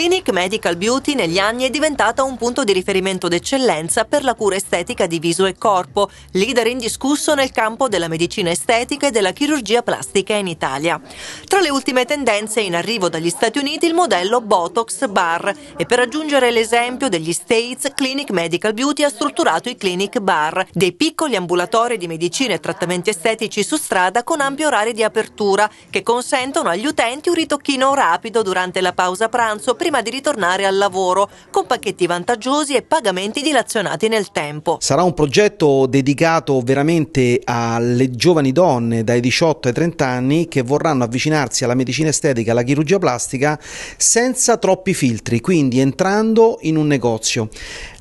Clinic Medical Beauty negli anni è diventata un punto di riferimento d'eccellenza per la cura estetica di viso e corpo, leader indiscusso nel campo della medicina estetica e della chirurgia plastica in Italia. Tra le ultime tendenze in arrivo dagli Stati Uniti il modello Botox Bar e per raggiungere l'esempio degli States Clinic Medical Beauty ha strutturato i Clinic Bar, dei piccoli ambulatori di medicina e trattamenti estetici su strada con ampi orari di apertura che consentono agli utenti un ritocchino rapido durante la pausa pranzo prima prima di ritornare al lavoro, con pacchetti vantaggiosi e pagamenti dilazionati nel tempo. Sarà un progetto dedicato veramente alle giovani donne dai 18 ai 30 anni che vorranno avvicinarsi alla medicina estetica, alla chirurgia plastica senza troppi filtri, quindi entrando in un negozio.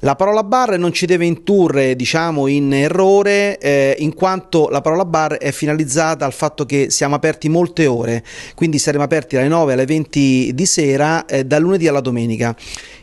La parola bar non ci deve indurre diciamo, in errore eh, in quanto la parola bar è finalizzata al fatto che siamo aperti molte ore, quindi saremo aperti dalle 9 alle 20 di sera eh, da lunedì alla domenica.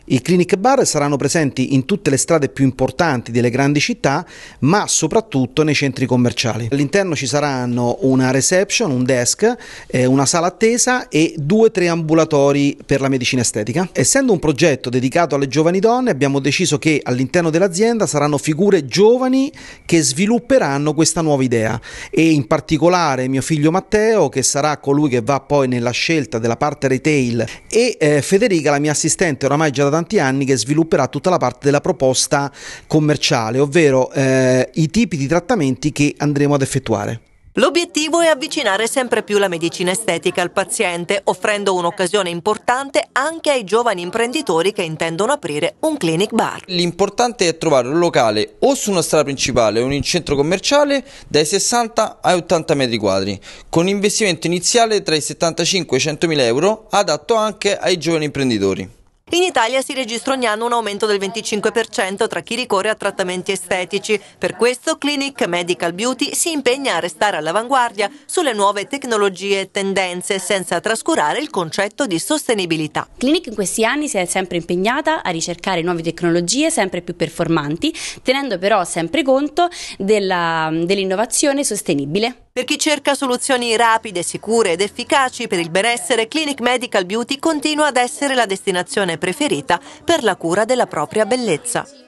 I clinic bar saranno presenti in tutte le strade più importanti delle grandi città, ma soprattutto nei centri commerciali. All'interno ci saranno una reception, un desk, eh, una sala attesa e due o tre ambulatori per la medicina estetica. Essendo un progetto dedicato alle giovani donne, abbiamo deciso che all'interno dell'azienda saranno figure giovani che svilupperanno questa nuova idea e in particolare mio figlio Matteo che sarà colui che va poi nella scelta della parte retail e eh, Federica, la mia assistente oramai già da tanti anni che svilupperà tutta la parte della proposta commerciale, ovvero eh, i tipi di trattamenti che andremo ad effettuare. L'obiettivo è avvicinare sempre più la medicina estetica al paziente, offrendo un'occasione importante anche ai giovani imprenditori che intendono aprire un clinic bar. L'importante è trovare un locale o su una strada principale o in un centro commerciale dai 60 ai 80 metri quadri, con investimento iniziale tra i 75 e i 100 mila euro, adatto anche ai giovani imprenditori. In Italia si registra ogni anno un aumento del 25% tra chi ricorre a trattamenti estetici. Per questo Clinic Medical Beauty si impegna a restare all'avanguardia sulle nuove tecnologie e tendenze senza trascurare il concetto di sostenibilità. Clinic in questi anni si è sempre impegnata a ricercare nuove tecnologie sempre più performanti, tenendo però sempre conto dell'innovazione sostenibile. Per chi cerca soluzioni rapide, sicure ed efficaci per il benessere, Clinic Medical Beauty continua ad essere la destinazione preferita per la cura della propria bellezza.